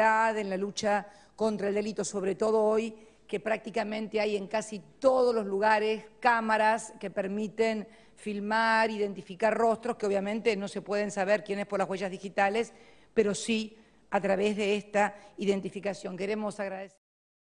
en la lucha contra el delito, sobre todo hoy que prácticamente hay en casi todos los lugares cámaras que permiten filmar, identificar rostros, que obviamente no se pueden saber quién es por las huellas digitales, pero sí a través de esta identificación. Queremos agradecer.